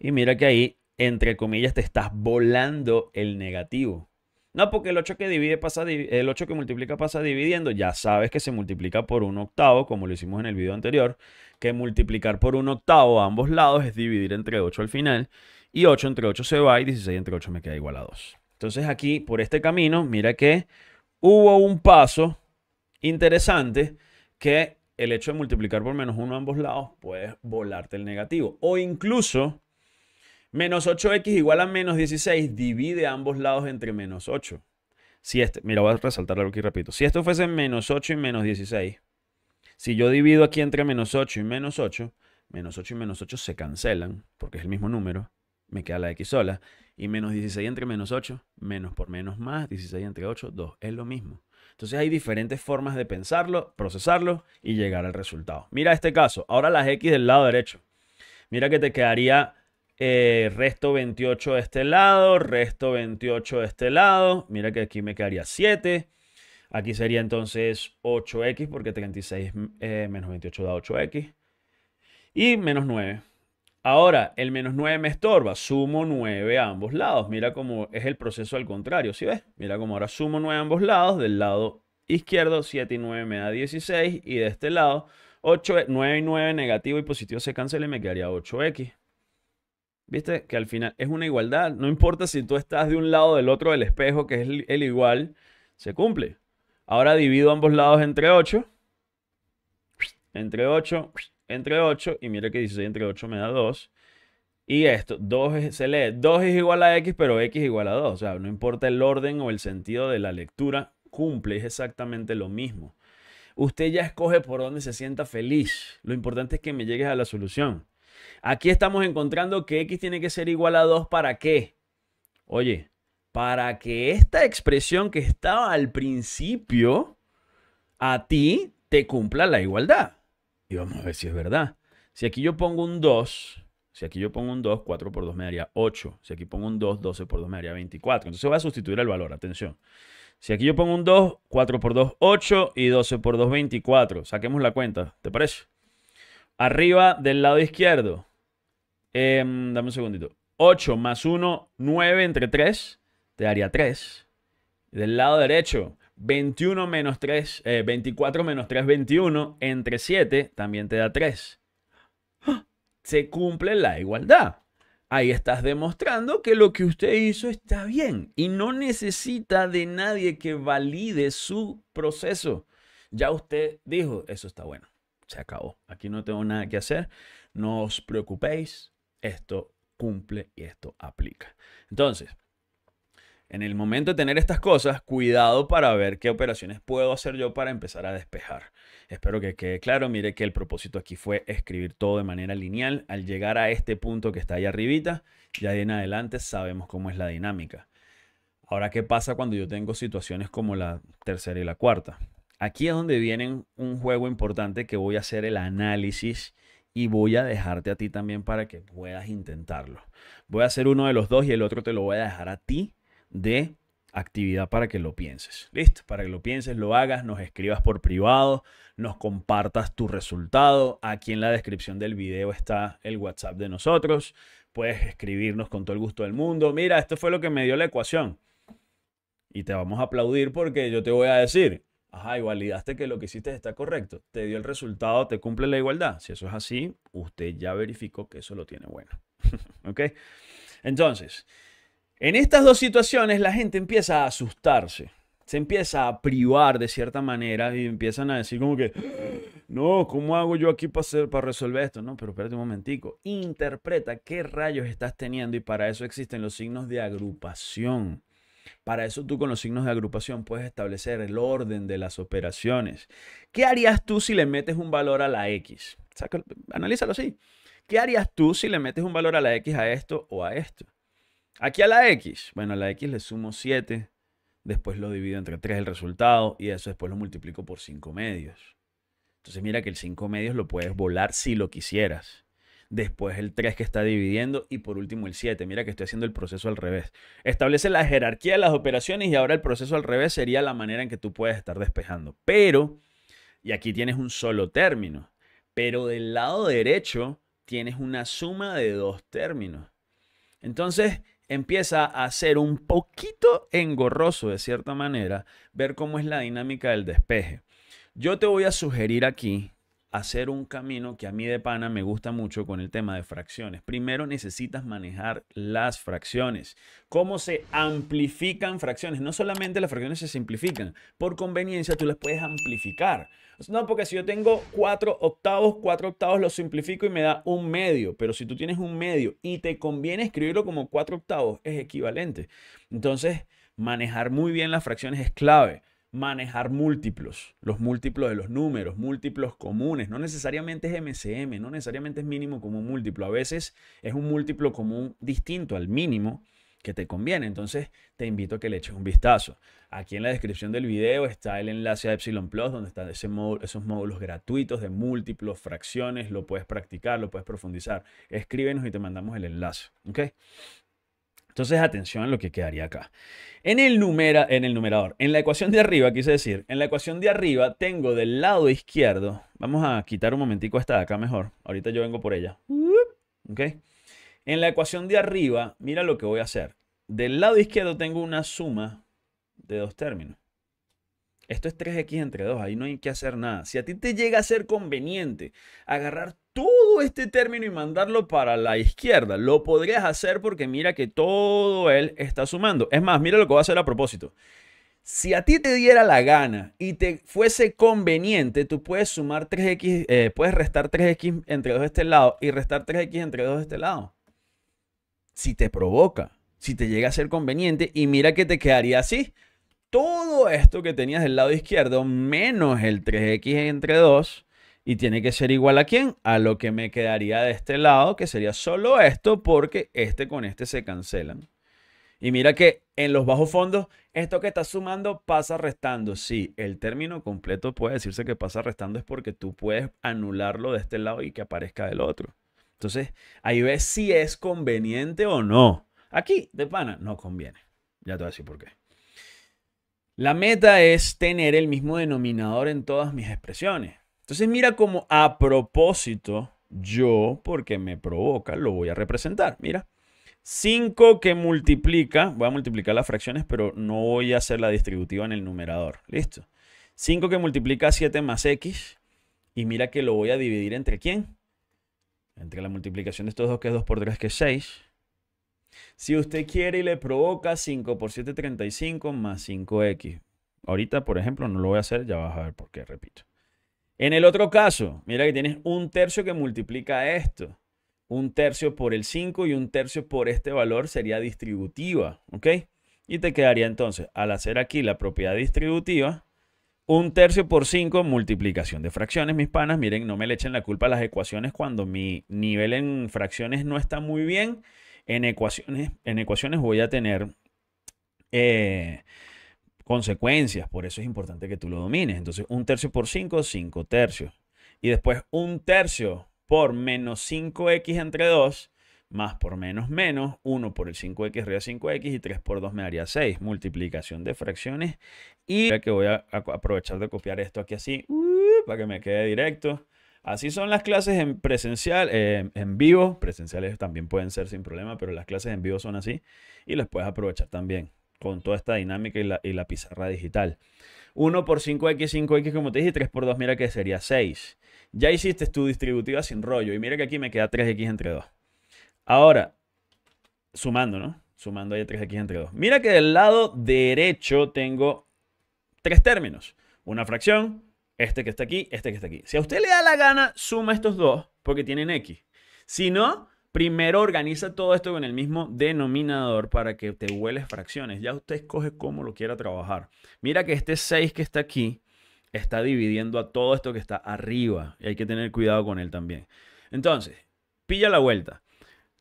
Y mira que ahí, entre comillas, te estás volando el negativo. No, porque el 8 que divide pasa, el 8 que multiplica pasa dividiendo. Ya sabes que se multiplica por un octavo, como lo hicimos en el video anterior, que multiplicar por un octavo a ambos lados es dividir entre 8 al final. Y 8 entre 8 se va y 16 entre 8 me queda igual a 2. Entonces aquí, por este camino, mira que hubo un paso interesante que el hecho de multiplicar por menos 1 a ambos lados puede volarte el negativo. O incluso Menos 8x igual a menos 16, divide ambos lados entre menos 8. Si este, mira, voy a resaltar algo aquí repito. Si esto fuese menos 8 y menos 16, si yo divido aquí entre menos 8 y menos 8, menos 8 y menos 8 se cancelan, porque es el mismo número, me queda la x sola. Y menos 16 entre menos 8, menos por menos más, 16 entre 8, 2, es lo mismo. Entonces hay diferentes formas de pensarlo, procesarlo y llegar al resultado. Mira este caso, ahora las x del lado derecho. Mira que te quedaría eh, resto 28 de este lado, resto 28 de este lado. Mira que aquí me quedaría 7. Aquí sería entonces 8x, porque 36 eh, menos 28 da 8x. Y menos 9. Ahora, el menos 9 me estorba. Sumo 9 a ambos lados. Mira cómo es el proceso al contrario, si ves? Mira como ahora sumo 9 a ambos lados. Del lado izquierdo, 7 y 9 me da 16. Y de este lado, 8, 9 y 9 negativo y positivo se cancela y me quedaría 8x. ¿Viste? Que al final es una igualdad. No importa si tú estás de un lado o del otro del espejo, que es el, igual, se cumple. Ahora divido ambos lados entre 8. Entre 8, entre 8. Y mira que 16 entre 8 me da 2. Y esto, 2 es, se lee, 2 es igual a x, pero x igual a 2. O sea, no importa el orden o el sentido de la lectura, cumple, es exactamente lo mismo. Usted ya escoge por dónde se sienta feliz. Lo importante es que me llegues a la solución. Aquí estamos encontrando que x tiene que ser igual a 2 para qué. Oye, para que esta expresión que estaba al principio a ti te cumpla la igualdad. Y vamos a ver si es verdad. Si aquí yo pongo un 2, si aquí yo pongo un 2, 4 por 2 me daría 8. Si aquí pongo un 2, 12 por 2 me daría 24. Entonces voy a sustituir el valor, atención. Si aquí yo pongo un 2, 4 por 2, 8 y 12 por 2, 24. Saquemos la cuenta, ¿te parece? Arriba del lado izquierdo. Em, dame un segundito. 8 más 1, 9 entre 3. Te daría 3. Del lado derecho. 21 menos 3. 24 eh, menos 3, 21. Entre 7 también te da 3. ¡Ah! Se cumple la igualdad. Ahí estás demostrando que lo que usted hizo está bien y no necesita de nadie que valide su proceso. Ya usted dijo, eso está bueno se acabó. Aquí no tengo nada que hacer. No os preocupéis. Esto cumple y esto aplica. Entonces, en el momento de tener estas cosas, cuidado para ver qué operaciones puedo hacer yo para empezar a despejar. Espero que quede claro. Mire que el propósito aquí fue escribir todo de manera lineal. Al llegar a este punto que está ahí arribita, ya de en adelante sabemos cómo es la dinámica. Ahora, ¿qué pasa cuando yo tengo situaciones como la tercera y la cuarta? Aquí es donde viene un juego importante que voy a hacer el análisis y voy a dejarte a ti también para que puedas intentarlo. Voy a hacer uno de los dos y el otro te lo voy a dejar a ti de actividad para que lo pienses. Listo, para que lo pienses, lo hagas, nos escribas por privado, nos compartas tu resultado. Aquí en la descripción del video está el WhatsApp de nosotros. Puedes escribirnos con todo el gusto del mundo. Mira, esto fue lo que me dio la ecuación. Y te vamos a aplaudir porque yo te voy a decir, Ajá, y validaste que lo que hiciste está correcto. Te dio el resultado, te cumple la igualdad. Si eso es así, usted ya verificó que eso lo tiene bueno. ¿Ok? Entonces, en estas dos situaciones la gente empieza a asustarse. Se empieza a privar de cierta manera y empiezan a decir como que, ah, no, ¿cómo hago yo aquí para, hacer, para resolver esto? No, pero espérate un momentico. Interpreta qué rayos estás teniendo y para eso existen los signos de agrupación. Para eso tú con los signos de agrupación puedes establecer el orden de las operaciones. ¿Qué harías tú si le metes un valor a la X? analízalo así. ¿Qué harías tú si le metes un valor a la X a esto o a esto? Aquí a la X, bueno, a la X le sumo 7, después lo divido entre 3 el resultado y eso después lo multiplico por 5 medios. Entonces mira que el 5 medios lo puedes volar si lo quisieras después el 3 que está dividiendo y por último el 7. Mira que estoy haciendo el proceso al revés. Establece la jerarquía de las operaciones y ahora el proceso al revés sería la manera en que tú puedes estar despejando. Pero, y aquí tienes un solo término, pero del lado derecho tienes una suma de dos términos. Entonces, empieza a ser un poquito engorroso de cierta manera ver cómo es la dinámica del despeje. Yo te voy a sugerir aquí hacer un camino que a mí de pana me gusta mucho con el tema de fracciones. Primero necesitas manejar las fracciones. ¿Cómo se amplifican fracciones? No solamente las fracciones se simplifican. Por conveniencia tú las puedes amplificar. No, porque si yo tengo cuatro octavos, cuatro octavos lo simplifico y me da un medio. Pero si tú tienes un medio y te conviene escribirlo como cuatro octavos, es equivalente. Entonces, manejar muy bien las fracciones es clave manejar múltiplos, los múltiplos de los números, múltiplos comunes. No necesariamente es MCM, no necesariamente es mínimo común múltiplo. A veces es un múltiplo común distinto al mínimo que te conviene. Entonces te invito a que le eches un vistazo. Aquí en la descripción del video está el enlace a Epsilon Plus, donde están esos módulos gratuitos de múltiplos, fracciones. Lo puedes practicar, lo puedes profundizar. Escríbenos y te mandamos el enlace. ¿Ok? Entonces, atención a lo que quedaría acá. En el, numerador, en la ecuación de arriba, quise decir, en la ecuación de arriba tengo del lado izquierdo, vamos a quitar un momentico esta de acá mejor, ahorita yo vengo por ella. En la ecuación de arriba, mira lo que voy a hacer. Del lado izquierdo tengo una suma de dos términos. Esto es 3x entre 2, ahí no hay que hacer nada. Si a ti te llega a ser conveniente agarrar todo este término y mandarlo para la izquierda. Lo podrías hacer porque mira que todo él está sumando. Es más, mira lo que va a hacer a propósito. Si a ti te diera la gana y te fuese conveniente, tú puedes sumar 3x, eh, puedes restar 3x entre 2 de este lado y restar 3x entre 2 de este lado. Si te provoca, si te llega a ser conveniente y mira que te quedaría así. Todo esto que tenías del lado izquierdo menos el 3x entre 2 y tiene que ser igual a quién? A lo que me quedaría de este lado, que sería solo esto, porque este con este se cancelan. Y mira que en los bajos fondos, esto que está sumando pasa restando. si el término completo puede decirse que pasa restando es porque tú puedes anularlo de este lado y que aparezca del otro. Entonces, ahí ves si es conveniente o no. Aquí, de pana, no conviene. Ya te voy a decir por qué. La meta es tener el mismo denominador en todas mis expresiones. Entonces mira como a propósito yo, porque me provoca, lo voy a representar. Mira, 5 que multiplica, voy a multiplicar las fracciones, pero no voy a hacer la distributiva en el numerador. Listo. 5 que multiplica 7 más x. Y mira que lo voy a dividir entre quién. Entre la multiplicación de estos dos, que es 2 por 3, que es 6. Si usted quiere y le provoca 5 por 7, 35 más 5x. Ahorita, por ejemplo, no lo voy a hacer, ya vas a ver por qué, repito. En el otro caso, mira que tienes un tercio que multiplica esto. Un tercio por el 5 y un tercio por este valor sería distributiva, ¿ok? Y te quedaría entonces, al hacer aquí la propiedad distributiva, un tercio por 5, multiplicación de fracciones, mis panas. Miren, no me le echen la culpa a las ecuaciones cuando mi nivel en fracciones no está muy bien. En ecuaciones, en ecuaciones voy a tener... Eh, consecuencias. Por eso es importante que tú lo domines. Entonces, un tercio por 5, 5 tercios. Y después un tercio por menos 5x entre 2, más por menos menos, 1 por el 5x 5x y 3 por 2 me daría 6. Multiplicación de fracciones. Y que voy a aprovechar de copiar esto aquí así, uh, para que me quede directo. Así son las clases en presencial, eh, en vivo. Presenciales también pueden ser sin problema, pero las clases en vivo son así. Y las puedes aprovechar también con toda esta dinámica y la, pizarra digital. 1 por 5x, 5x como te dije, 3 por 2, mira que sería 6. Ya hiciste tu distributiva sin rollo y mira que aquí me queda 3x entre 2. Ahora, sumando, ¿no? Sumando ahí 3x entre 2. Mira que del lado derecho tengo tres términos. Una fracción, este que está aquí, este que está aquí. Si a usted le da la gana, suma estos dos porque tienen x. Si no, Primero organiza todo esto con el mismo denominador para que te hueles fracciones. Ya usted escoge cómo lo quiera trabajar. Mira que este 6 que está aquí está dividiendo a todo esto que está arriba y hay que tener cuidado con él también. Entonces, pilla la vuelta.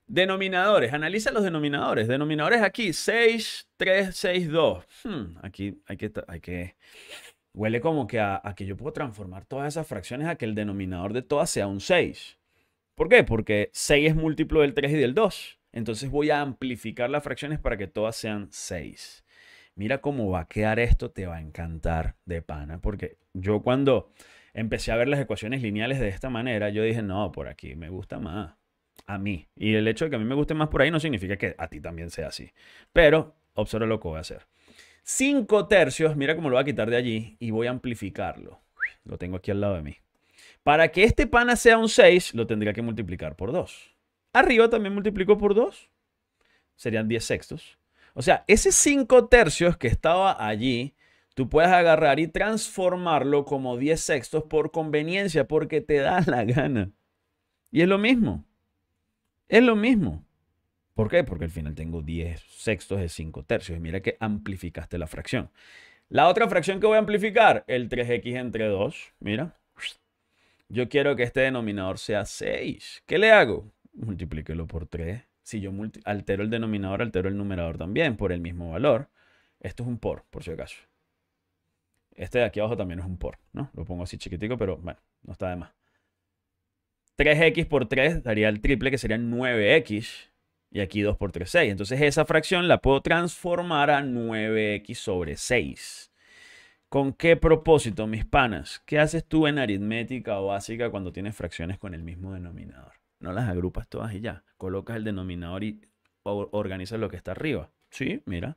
Denominadores, analiza los denominadores. Denominadores aquí, 6, 3, 6, 2. aquí hay que, que... Huele como que a, a, que yo puedo transformar todas esas fracciones a que el denominador de todas sea un 6. ¿Por qué? Porque 6 es múltiplo del 3 y del 2. Entonces voy a amplificar las fracciones para que todas sean 6. Mira cómo va a quedar esto, te va a encantar de pana, porque yo cuando empecé a ver las ecuaciones lineales de esta manera, yo dije, no, por aquí me gusta más a mí. Y el hecho de que a mí me guste más por ahí no significa que a ti también sea así. Pero observa lo que voy a hacer. 5 tercios, mira cómo lo voy a quitar de allí y voy a amplificarlo. Lo tengo aquí al lado de mí. Para que este pana sea un 6, lo tendría que multiplicar por 2. Arriba también multiplico por 2. Serían 10 sextos. O sea, ese 5 tercios que estaba allí, tú puedes agarrar y transformarlo como 10 sextos por conveniencia, porque te da la gana. Y es lo mismo. Es lo mismo. ¿Por qué? Porque al final tengo 10 sextos de 5 tercios. Y mira que amplificaste la fracción. La otra fracción que voy a amplificar, el 3x entre 2. Mira. Yo quiero que este denominador sea 6. ¿Qué le hago? Multiplíquelo por 3. Si yo altero el denominador, altero el numerador también por el mismo valor. Esto es un por, por si acaso. Este de aquí abajo también es un por, ¿no? Lo pongo así chiquitico, pero bueno, no está de más. 3x por 3 daría el triple, que sería 9x. Y aquí 2 por 3, 6. Entonces esa fracción la puedo transformar a 9x sobre 6. ¿Con qué propósito, mis panas? ¿Qué haces tú en aritmética o básica cuando tienes fracciones con el mismo denominador? No las agrupas todas y ya. Colocas el denominador y organizas lo que está arriba. Sí, mira.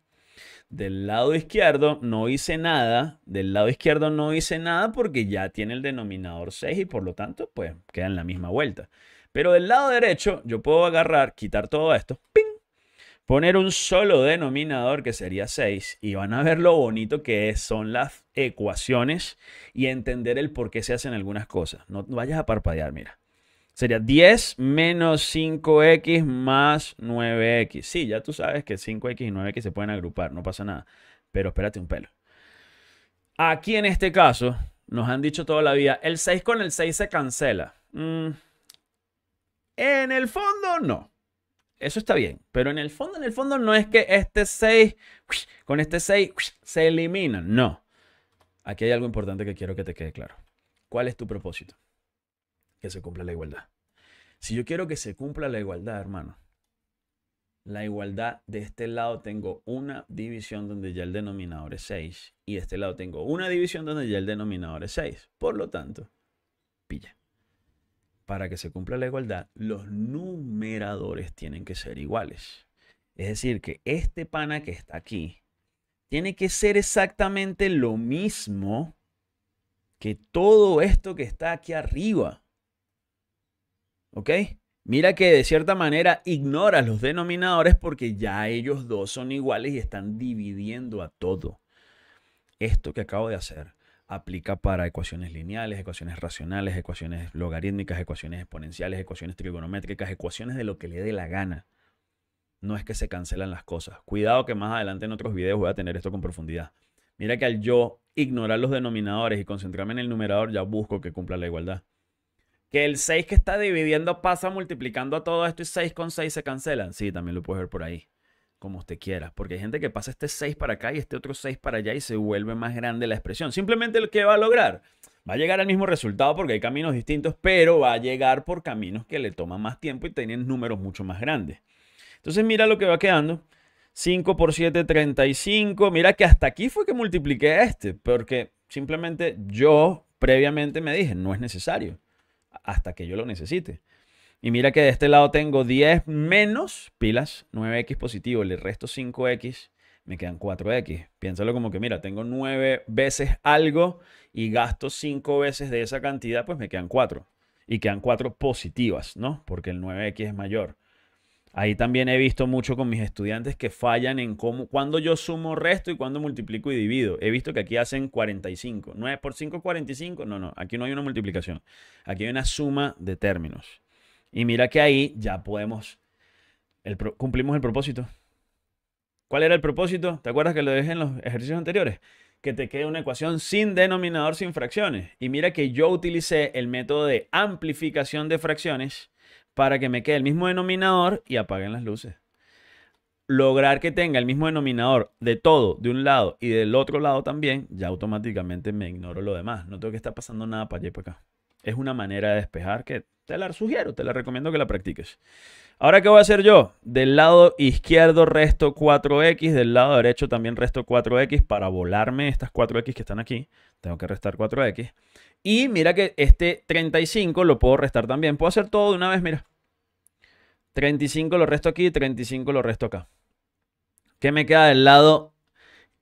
Del lado izquierdo no hice nada. Del lado izquierdo no hice nada porque ya tiene el denominador 6 y por lo tanto, pues queda en la misma vuelta. Pero del lado derecho yo puedo agarrar, quitar todo esto. ¡Ping! poner un solo denominador que sería 6 y van a ver lo bonito que son las ecuaciones y entender el por qué se hacen algunas cosas. No vayas a parpadear, mira. Sería 10 menos 5x más 9x. Sí, ya tú sabes que 5x y 9x se pueden agrupar, no pasa nada. Pero espérate un pelo. Aquí en este caso, nos han dicho toda la vida, el 6 con el 6 se cancela. Mm, en el fondo, no. Eso está bien, pero en el fondo, en el fondo no es que este 6, con este 6 se elimina, no. Aquí hay algo importante que quiero que te quede claro. ¿Cuál es tu propósito? Que se cumpla la igualdad. Si yo quiero que se cumpla la igualdad, hermano, la igualdad de este lado tengo una división donde ya el denominador es 6 y de este lado tengo una división donde ya el denominador es 6. Por lo tanto, pilla para que se cumpla la igualdad, los numeradores tienen que ser iguales. Es decir, que este pana que está aquí tiene que ser exactamente lo mismo que todo esto que está aquí arriba. ¿Ok? Mira que de cierta manera ignora los denominadores porque ya ellos dos son iguales y están dividiendo a todo. Esto que acabo de hacer aplica para ecuaciones lineales, ecuaciones racionales, ecuaciones logarítmicas, ecuaciones exponenciales, ecuaciones trigonométricas, ecuaciones de lo que le dé la gana. No es que se cancelan las cosas. Cuidado que más adelante en otros videos voy a tener esto con profundidad. Mira que al yo ignorar los denominadores y concentrarme en el numerador, ya busco que cumpla la igualdad. Que el 6 que está dividiendo pasa multiplicando a todo esto y 6 con 6 se cancelan. Sí, también lo puedes ver por ahí como usted quiera. Porque hay gente que pasa este 6 para acá y este otro 6 para allá y se vuelve más grande la expresión. Simplemente el que va a lograr va a llegar al mismo resultado porque hay caminos distintos, pero va a llegar por caminos que le toman más tiempo y tienen números mucho más grandes. Entonces mira lo que va quedando. 5 por 7, 35. Mira que hasta aquí fue que multipliqué este, porque simplemente yo previamente me dije, no es necesario, hasta que yo lo necesite. Y mira que de este lado tengo 10 menos pilas 9X positivo, le resto 5X, me quedan 4X. Piénsalo como que, mira, tengo 9 veces algo y gasto 5 veces de esa cantidad, pues me quedan 4. Y quedan 4 positivas, ¿no? Porque el 9X es mayor. Ahí también he visto mucho con mis estudiantes que fallan en cómo, cuando yo sumo resto y cuando multiplico y divido. He visto que aquí hacen 45. 9 por 5, 45. No, no, aquí no hay una multiplicación. Aquí hay una suma de términos. Y mira que ahí ya podemos, cumplimos el propósito. ¿Cuál era el propósito? ¿Te acuerdas que lo dejé en los ejercicios anteriores? Que te quede una ecuación sin denominador, sin fracciones. Y mira que yo utilicé el método de amplificación de fracciones para que me quede el mismo denominador y apaguen las luces. Lograr que tenga el mismo denominador de todo, de un lado y del otro lado también, ya automáticamente me ignoro lo demás. No tengo que estar pasando nada para allá y para acá. Es una manera de despejar que te la sugiero, te la recomiendo que la practiques. Ahora, ¿qué voy a hacer yo? Del lado izquierdo resto 4x, del lado derecho también resto 4x para volarme estas 4x que están aquí. Tengo que restar 4x. Y mira que este 35 lo puedo restar también. Puedo hacer todo de una vez, mira. 35 lo resto aquí, 35 lo resto acá. ¿Qué me queda del lado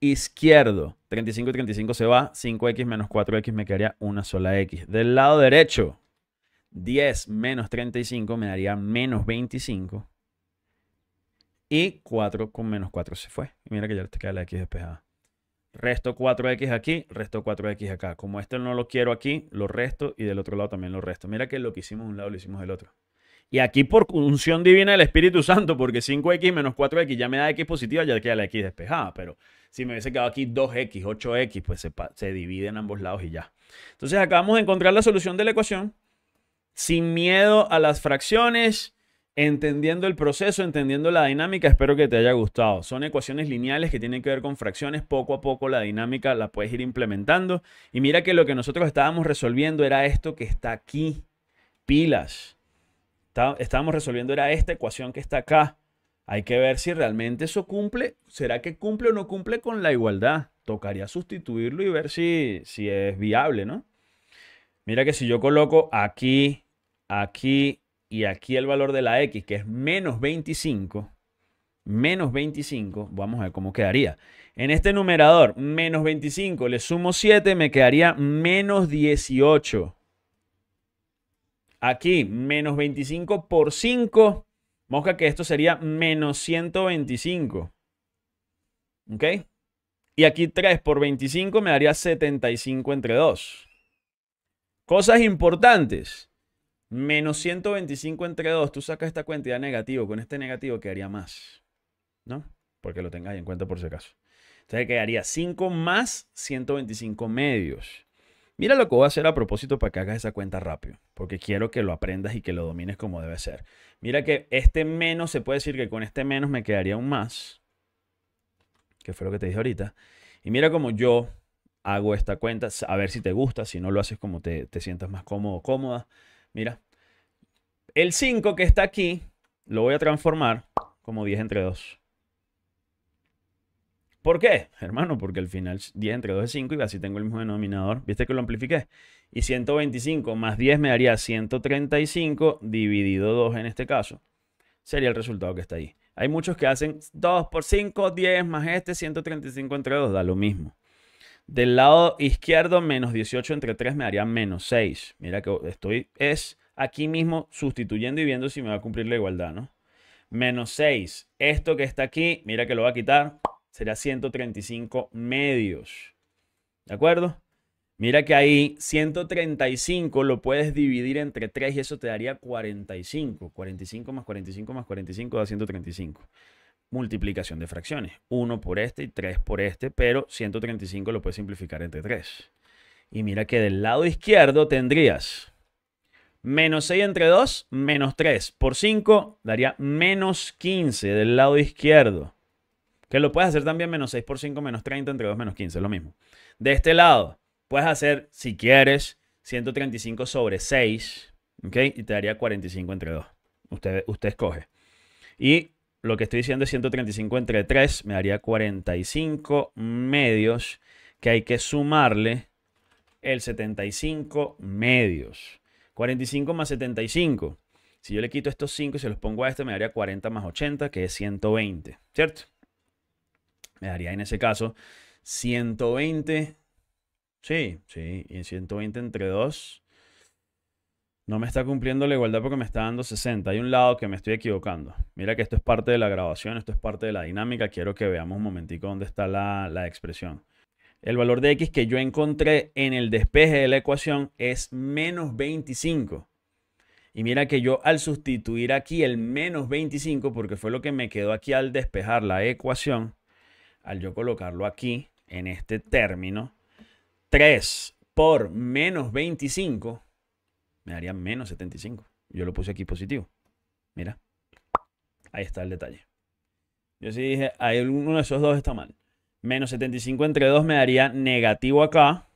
izquierdo? 35 y 35 se va, 5x menos 4x me quedaría una sola x. Del lado derecho, 10 menos 35 me daría menos 25. Y 4 con menos 4 se fue. Y mira que ya te queda la X despejada. Resto 4X aquí, resto 4X acá. Como este no lo quiero aquí, lo resto y del otro lado también lo resto. Mira que lo que hicimos un lado lo hicimos del otro. Y aquí por unción divina del Espíritu Santo, porque 5X menos 4X ya me da X positiva, ya queda la X despejada. Pero si me hubiese quedado aquí 2X, 8X, pues se, se divide en ambos lados y ya. Entonces acabamos de encontrar la solución de la ecuación sin miedo a las fracciones, entendiendo el proceso, entendiendo la dinámica. Espero que te haya gustado. Son ecuaciones lineales que tienen que ver con fracciones. Poco a poco la dinámica la puedes ir implementando. Y mira que lo que nosotros estábamos resolviendo era esto que está aquí. Pilas. estábamos resolviendo era esta ecuación que está acá. Hay que ver si realmente eso cumple. ¿Será que cumple o no cumple con la igualdad? Tocaría sustituirlo y ver si, si es viable, ¿no? Mira que si yo coloco aquí aquí y aquí el valor de la X, que es menos 25, menos 25, vamos a ver cómo quedaría. En este numerador, menos 25, le sumo 7, me quedaría menos 18. Aquí, menos 25 por 5, mosca que esto sería menos 125. ¿Ok? Y aquí 3 por 25 me daría 75 entre 2. Cosas importantes. Menos 125 entre 2, tú sacas esta da negativo. Con este negativo quedaría más. ¿No? Porque lo tengas en cuenta por si acaso. Entonces quedaría 5 más 125 medios. Mira lo que voy a hacer a propósito para que hagas esa cuenta rápido, porque quiero que lo aprendas y que lo domines como debe ser. Mira que este menos, se puede decir que con este menos me quedaría un más, que fue lo que te dije ahorita. Y mira como yo hago esta cuenta, a ver si te gusta, si no lo haces como te, te sientas más cómodo o cómoda. Mira. El 5 que está aquí lo voy a transformar como 10 entre 2. ¿Por qué? Hermano, porque al final 10 entre 2 es 5 y así tengo el mismo denominador. ¿Viste que lo amplifiqué? Y 125 más 10 me daría 135 dividido 2 en este caso. Sería el resultado que está ahí. Hay muchos que hacen 2 por 5, 10 más este, 135 entre 2, da lo mismo. Del lado izquierdo, menos 18 entre 3 me daría menos 6. Mira que estoy, es aquí mismo sustituyendo y viendo si me va a cumplir la igualdad, ¿no? Menos 6. Esto que está aquí, mira que lo va a quitar, será 135 medios. ¿De acuerdo? Mira que ahí 135 lo puedes dividir entre 3 y eso te daría 45. 45 más 45 más 45 da 135 multiplicación de fracciones. 1 por este y 3 por este, pero 135 lo puedes simplificar entre 3. Y mira que del lado izquierdo tendrías menos 6 entre 2, menos 3. Por 5 daría menos 15 del lado izquierdo. Que lo puedes hacer también menos 6 por 5, menos 30 entre 2, menos 15, es lo mismo. De este lado, puedes hacer, si quieres, 135 sobre 6, ¿ok? Y te daría 45 entre 2. Usted, usted escoge. Y lo que estoy diciendo es 135 entre 3, me daría 45 medios que hay que sumarle el 75 medios. 45 más 75. Si yo le quito estos 5 y se los pongo a este, me daría 40 más 80, que es 120, ¿cierto? Me daría en ese caso 120. Sí, sí, y 120 entre 2 no me está cumpliendo la igualdad porque me está dando 60. Hay un lado que me estoy equivocando. Mira que esto es parte de la grabación, esto es parte de la dinámica. Quiero que veamos un momentico dónde está la, la expresión. El valor de x que yo encontré en el despeje de la ecuación es menos 25. Y mira que yo al sustituir aquí el menos 25, porque fue lo que me quedó aquí al despejar la ecuación, al yo colocarlo aquí en este término, 3 por menos 25 me daría menos 75. Yo lo puse aquí positivo. Mira. Ahí está el detalle. Yo sí dije, hay uno de esos dos está mal. Menos 75 entre 2 me daría negativo acá.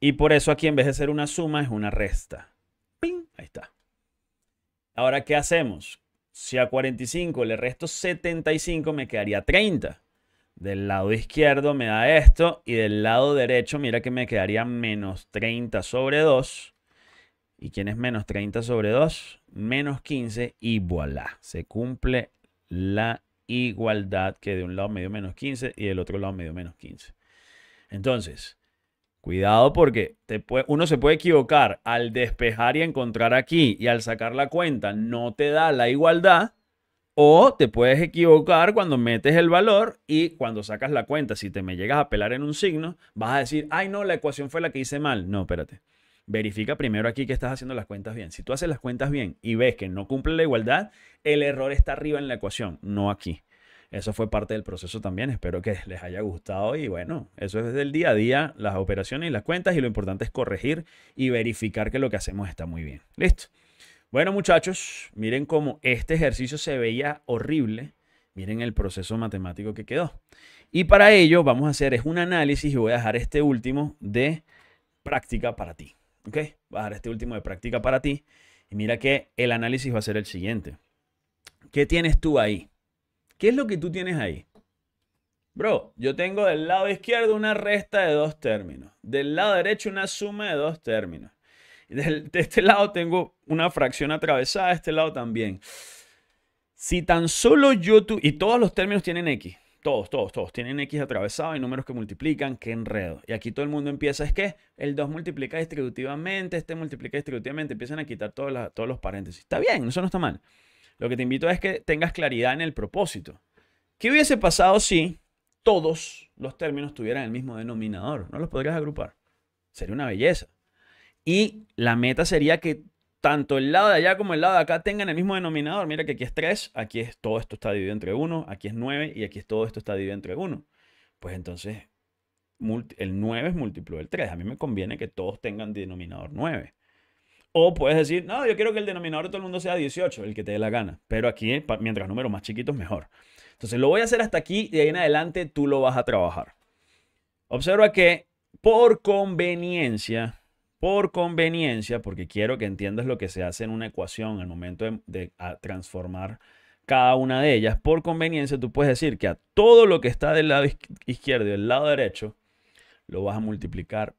Y por eso aquí en vez de ser una suma es una resta. ¡Ping! Ahí está. Ahora, ¿qué hacemos? Si a 45 le resto 75, me quedaría 30. Del lado izquierdo me da esto y del lado derecho, mira que me quedaría menos 30 sobre 2 y quién es menos 30 sobre 2, menos 15 y voilà. Se cumple la igualdad que de un lado medio menos 15 y del otro lado medio menos 15. Entonces, cuidado porque uno se puede equivocar al despejar y encontrar aquí y al sacar la cuenta no te da la igualdad. O te puedes equivocar cuando metes el valor y cuando sacas la cuenta. Si te me llegas a pelar en un signo, vas a decir, ay no, la ecuación fue la que hice mal. No, espérate verifica primero aquí que estás haciendo las cuentas bien. Si tú haces las cuentas bien y ves que no cumple la igualdad, el error está arriba en la ecuación, no aquí. Eso fue parte del proceso también. Espero que les haya gustado. Y bueno, eso es del día a día, las operaciones y las cuentas. Y lo importante es corregir y verificar que lo que hacemos está muy bien. Listo. Bueno, muchachos, miren cómo este ejercicio se veía horrible. Miren el proceso matemático que quedó. Y para ello vamos a hacer es un análisis y voy a dejar este último de práctica para ti. ¿Ok? Voy a dar este último de práctica para ti. Y mira que el análisis va a ser el siguiente. ¿Qué tienes tú ahí? ¿Qué es lo que tú tienes ahí? Bro, yo tengo del lado izquierdo una resta de dos términos. Del lado derecho una suma de dos términos. De este lado tengo una fracción atravesada, de este lado también. Si tan solo yo tú Y todos los términos tienen X. Todos, todos, todos. Tienen X atravesado y números que multiplican, qué enredo. Y aquí todo el mundo empieza, es que el 2 multiplica distributivamente, este multiplica distributivamente, empiezan a quitar todos los paréntesis. Está bien, eso no está mal. Lo que te invito es que tengas claridad en el propósito. ¿Qué hubiese pasado si todos los términos tuvieran el mismo denominador? No los podrías agrupar. Sería una belleza. Y la meta sería que tanto el lado de allá como el lado de acá tengan el mismo denominador. Mira que aquí es 3, aquí es todo esto está dividido entre 1, aquí es 9 y aquí es todo esto está dividido entre 1. Pues entonces el 9 es múltiplo del 3. A mí me conviene que todos tengan denominador 9. O puedes decir, no, yo quiero que el denominador de todo el mundo sea 18, el que te dé la gana. Pero aquí, mientras números más chiquitos, mejor. Entonces lo voy a hacer hasta aquí y de ahí en adelante tú lo vas a trabajar. Observa que por conveniencia por conveniencia, porque quiero que entiendas lo que se hace en una ecuación al momento de, transformar cada una de ellas, por conveniencia tú puedes decir que a todo lo que está del lado izquierdo y del lado derecho, lo vas a multiplicar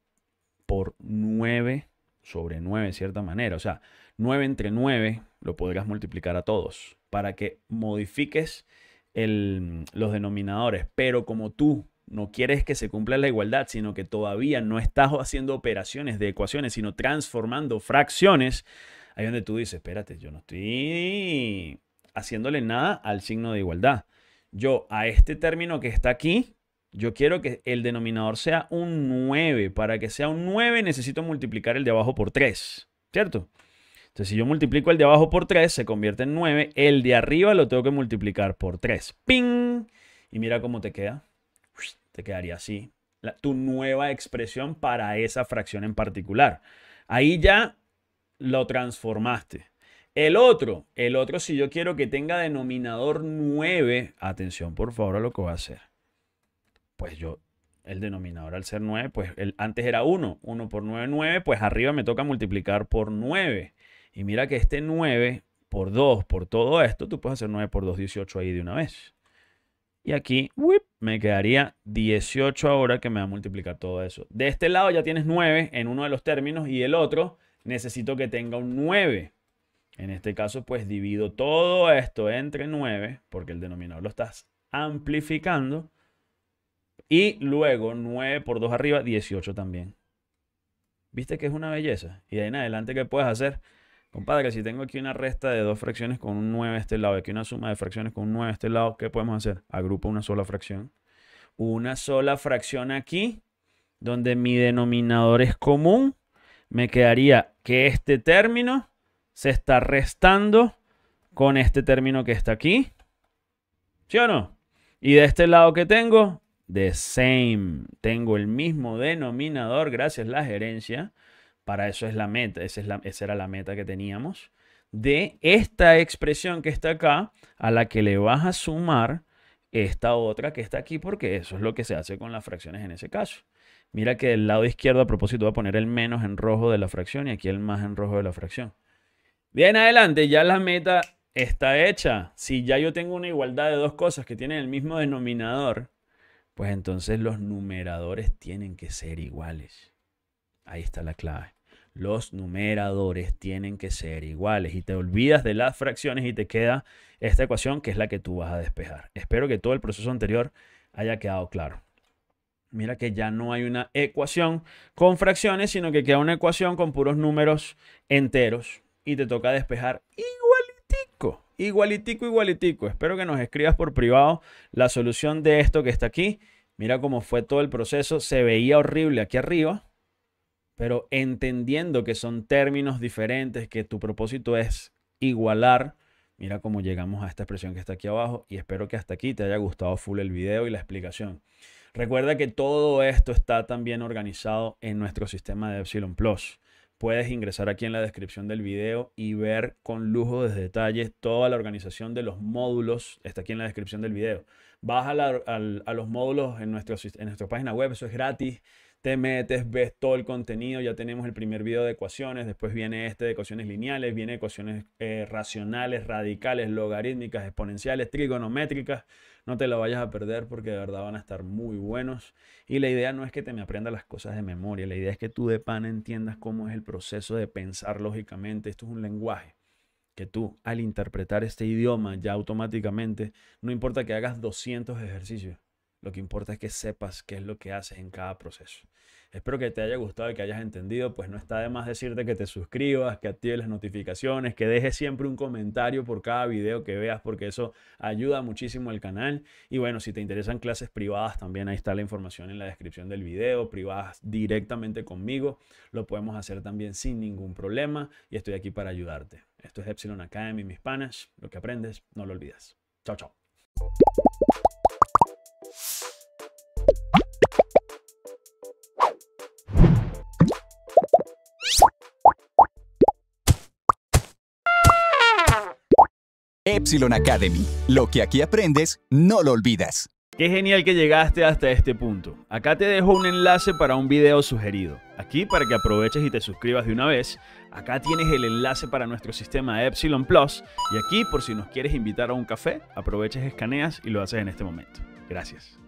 por 9 sobre 9 de cierta manera. O sea, 9 entre 9 lo podrás multiplicar a todos para que modifiques los denominadores. Pero como tú no quieres que se cumpla la igualdad, sino que todavía no estás haciendo operaciones de ecuaciones, sino transformando fracciones, ahí donde tú dices, espérate, yo no estoy haciéndole nada al signo de igualdad. Yo a este término que está aquí, yo quiero que el denominador sea un 9. Para que sea un 9 necesito multiplicar el de abajo por 3, ¿cierto? Entonces, si yo multiplico el de abajo por 3, se convierte en 9. El de arriba lo tengo que multiplicar por 3. ¡Ping! Y mira cómo te queda te quedaría así. tu nueva expresión para esa fracción en particular. Ahí ya lo transformaste. El otro, el otro si yo quiero que tenga denominador 9, atención por favor a lo que voy a hacer. Pues yo, el denominador al ser 9, pues el, antes era 1, 1 por 9, 9, pues arriba me toca multiplicar por 9. Y mira que este 9 por 2, por todo esto, tú puedes hacer 9 por 2, 18 ahí de una vez. Y aquí me quedaría 18 ahora que me va a multiplicar todo eso. De este lado ya tienes 9 en uno de los términos y el otro necesito que tenga un 9. En este caso, pues divido todo esto entre 9, porque el denominador lo estás amplificando. Y luego 9 por 2 arriba, 18 también. ¿Viste que es una belleza? Y de ahí en adelante, que puedes hacer? Compadre, si tengo aquí una resta de dos fracciones con un 9 de este lado y aquí una suma de fracciones con un 9 de este lado, ¿qué podemos hacer? Agrupo una sola fracción. Una sola fracción aquí, donde mi denominador es común, me quedaría que este término se está restando con este término que está aquí. ¿Sí o no? Y de este lado que tengo, the same. Tengo el mismo denominador, gracias a la gerencia. Para eso es la meta, esa, es la, era la meta que teníamos. De esta expresión que está acá, a la que le vas a sumar esta otra que está aquí, porque eso es lo que se hace con las fracciones en ese caso. Mira que del lado izquierdo, a propósito, va a poner el menos en rojo de la fracción y aquí el más en rojo de la fracción. Bien, adelante, ya la meta está hecha. Si ya yo tengo una igualdad de dos cosas que tienen el mismo denominador, pues entonces los numeradores tienen que ser iguales. Ahí está la clave los numeradores tienen que ser iguales y te olvidas de las fracciones y te queda esta ecuación que es la que tú vas a despejar. Espero que todo el proceso anterior haya quedado claro. Mira que ya no hay una ecuación con fracciones, sino que queda una ecuación con puros números enteros y te toca despejar igualitico, igualitico, igualitico. Espero que nos escribas por privado la solución de esto que está aquí. Mira cómo fue todo el proceso. Se veía horrible aquí arriba pero entendiendo que son términos diferentes, que tu propósito es igualar. Mira cómo llegamos a esta expresión que está aquí abajo y espero que hasta aquí te haya gustado full el video y la explicación. Recuerda que todo esto está también organizado en nuestro sistema de Epsilon Plus. Puedes ingresar aquí en la descripción del video y ver con lujo de detalles toda la organización de los módulos. Está aquí en la descripción del video. Baja a los módulos en, nuestro, en nuestra página web, eso es gratis te metes, ves todo el contenido, ya tenemos el primer video de ecuaciones, después viene este de ecuaciones lineales, viene ecuaciones eh, racionales, radicales, logarítmicas, exponenciales, trigonométricas, no te lo vayas a perder porque de verdad van a estar muy buenos. Y la idea no es que te me aprendas las cosas de memoria, la idea es que tú de pan entiendas cómo es el proceso de pensar lógicamente, esto es un lenguaje que tú al interpretar este idioma ya automáticamente, no importa que hagas 200 ejercicios, lo que importa es que sepas qué es lo que haces en cada proceso. Espero que te haya gustado y que hayas entendido. Pues no está de más decirte que te suscribas, que actives las notificaciones, que dejes siempre un comentario por cada video que veas, porque eso ayuda muchísimo al canal. Y bueno, si te interesan clases privadas, también ahí está la información en la descripción del video, privadas directamente conmigo. Lo podemos hacer también sin ningún problema y estoy aquí para ayudarte. Esto es Epsilon Academy, mis panas. Lo que aprendes, no lo olvides. Chao, chao. Epsilon Academy. Lo que aquí aprendes, no lo olvidas. Qué genial que llegaste hasta este punto. Acá te dejo un enlace para un video sugerido. Aquí para que aproveches y te suscribas de una vez. Acá tienes el enlace para nuestro sistema Epsilon Plus. Y aquí por si nos quieres invitar a un café, aproveches, escaneas y lo haces en este momento. Gracias.